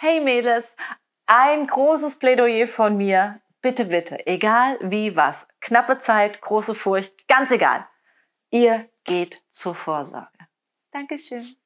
Hey Mädels, ein großes Plädoyer von mir. Bitte, bitte, egal wie was, knappe Zeit, große Furcht, ganz egal. Ihr geht zur Vorsorge. Dankeschön.